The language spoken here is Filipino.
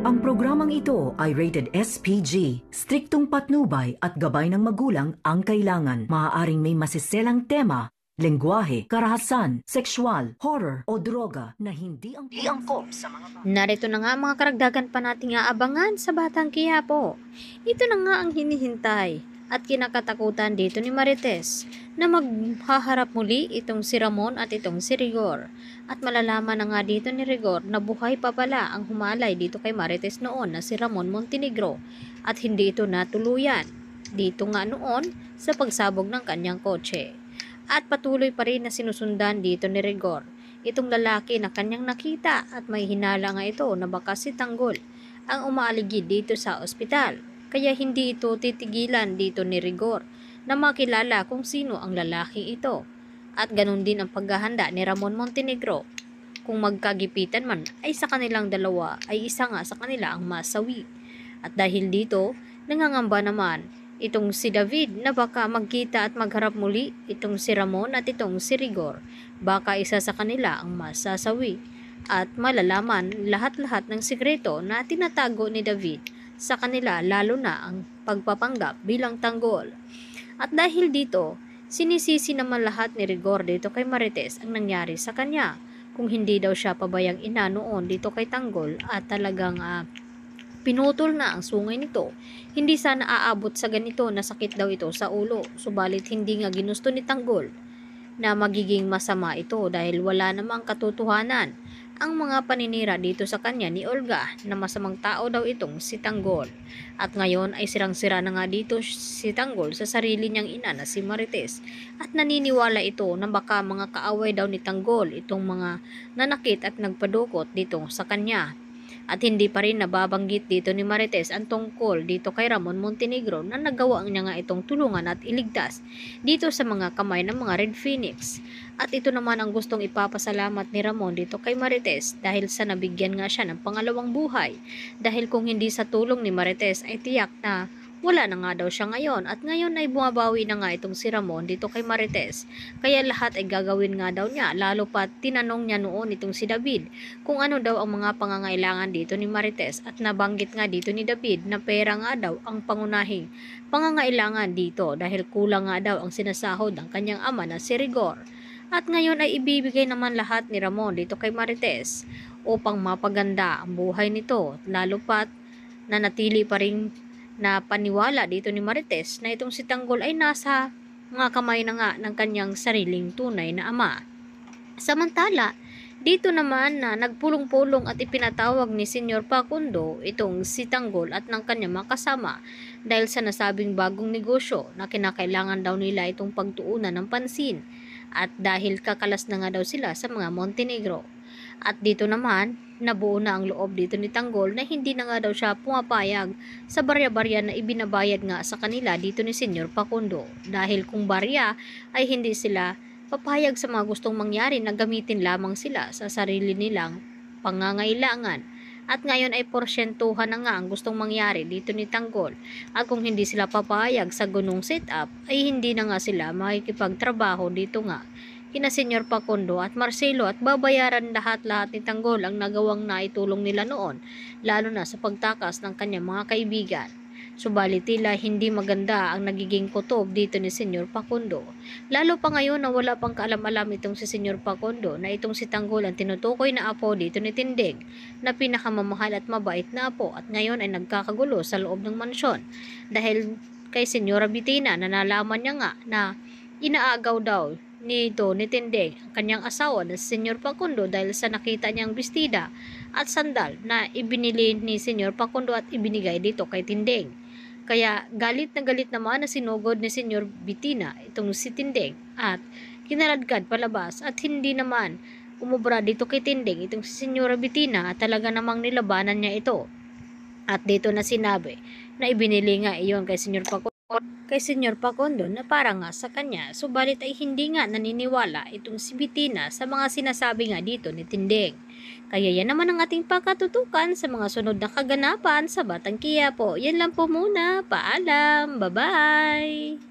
Ang programang ito ay rated SPG, striktong patnubay at gabay ng magulang ang kailangan. Maaaring may masiselang tema, lengguwahe, karahasan, sexual, horror o droga na hindi ang angkop sa mga bata. Narito na nga mga karagdagan pa nating aabangan sa Batang Kiyapo. Ito na nga ang hinihintay at kinakatakutan dito ni Marites na maghaharap muli itong si Ramon at itong si Rigor. At malalaman na nga dito ni Rigor na buhay pa pala ang humalay dito kay Marites noon na si Ramon Montenegro at hindi ito natuluyan dito nga noon sa pagsabog ng kanyang kotse. At patuloy pa rin na sinusundan dito ni Rigor itong lalaki na kanyang nakita at may hinala nga ito na baka si Tanggol ang umaaligid dito sa ospital kaya hindi ito titigilan dito ni Rigor na makilala kung sino ang lalaki ito. At ganun din ang paghahanda ni Ramon Montenegro. Kung magkagipitan man ay sa kanilang dalawa ay isa nga sa kanila ang masawi. At dahil dito, nangangamba naman itong si David na baka magkita at magharap muli itong si Ramon at itong si Rigor. Baka isa sa kanila ang masasawi at malalaman lahat-lahat ng sikreto na tinatago ni David sa kanila lalo na ang pagpapanggap bilang tanggol. At dahil dito, sinisisi naman lahat ni Rigor dito kay Marites ang nangyari sa kanya kung hindi daw siya pabayang ina noon dito kay Tanggol at talagang uh, pinutol na ang sungay nito. Hindi sana aabot sa ganito na sakit daw ito sa ulo, subalit hindi nga ginusto ni Tanggol na magiging masama ito dahil wala namang katotohanan ang mga paninira dito sa kanya ni Olga na masamang tao daw itong si Tanggol. At ngayon ay sirang-sira na nga dito si Tanggol sa sarili niyang ina na si Marites at naniniwala ito na baka mga kaaway daw ni Tanggol itong mga nanakit at nagpadukot dito sa kanya. At hindi pa rin nababanggit dito ni Marites ang tungkol dito kay Ramon Montenegro na nagawa niya nga itong tulungan at iligtas dito sa mga kamay ng mga Red Phoenix. At ito naman ang gustong ipapasalamat ni Ramon dito kay Marites dahil sa nabigyan nga siya ng pangalawang buhay. Dahil kung hindi sa tulong ni Marites ay tiyak na wala na nga daw siya ngayon at ngayon ay bumabawi na nga itong si Ramon dito kay Marites. Kaya lahat ay gagawin nga daw niya lalo pa tinanong niya noon itong si David kung ano daw ang mga pangangailangan dito ni Marites at nabanggit nga dito ni David na pera nga daw ang pangunahing pangangailangan dito dahil kulang nga daw ang sinasahod ng kanyang ama na si Rigor at ngayon ay ibibigay naman lahat ni Ramon dito kay Marites upang mapaganda ang buhay nito lalo pat na natili pa rin na paniwala dito ni Marites na itong si Tanggol ay nasa mga kamay na nga ng kanyang sariling tunay na ama. Samantala, dito naman na nagpulong-pulong at ipinatawag ni Senyor Pacundo itong si Tanggol at ng kanyang mga kasama dahil sa nasabing bagong negosyo na kinakailangan daw nila itong pagtuunan ng pansin at dahil kakalas na nga daw sila sa mga Montenegro. At dito naman, nabuo na ang loob dito ni Tanggol na hindi na nga daw siya pumapayag sa barya-barya na ibinabayad nga sa kanila dito ni Senyor Pakundo dahil kung barya ay hindi sila papayag sa mga gustong mangyari na gamitin lamang sila sa sarili nilang pangangailangan at ngayon ay porsyentuhan na nga ang gustong mangyari dito ni Tanggol. At kung hindi sila papayag sa gunung setup ay hindi na nga sila makikipagtrabaho dito nga kina Senyor Pacondo at Marcelo at babayaran lahat-lahat ni Tanggol ang nagawang naitulong nila noon, lalo na sa pagtakas ng kanyang mga kaibigan. Subalit tila hindi maganda ang nagiging kutob dito ni Senyor Pacondo. Lalo pa ngayon na wala pang kaalam-alam itong si Senyor Pacondo na itong si Tanggol ang tinutukoy na apo dito ni Tindig na pinakamamahal at mabait na apo at ngayon ay nagkakagulo sa loob ng mansyon dahil kay Senyora Bitina na nalaman niya nga na inaagaw daw nito ni Tindeng ang kanyang asawa na si Senyor Pakundo dahil sa nakita niyang bestida at sandal na ibinili ni Senyor Pakundo at ibinigay dito kay Tindig. Kaya galit na galit naman na sinugod ni Senyor Bitina itong si Tindeng at kinaradkad palabas at hindi naman umubra dito kay Tindeng itong si Senyora Bitina at talaga namang nilabanan niya ito. At dito na sinabi na ibinili nga iyon kay Senyor Paco kay Senyor Pacondo na para nga sa kanya subalit ay hindi nga naniniwala itong si Bitina sa mga sinasabi nga dito ni Tindeng. Kaya yan naman ang ating pagkatutukan sa mga sunod na kaganapan sa Batang Kiyapo. Yan lang po muna. Paalam. Bye-bye!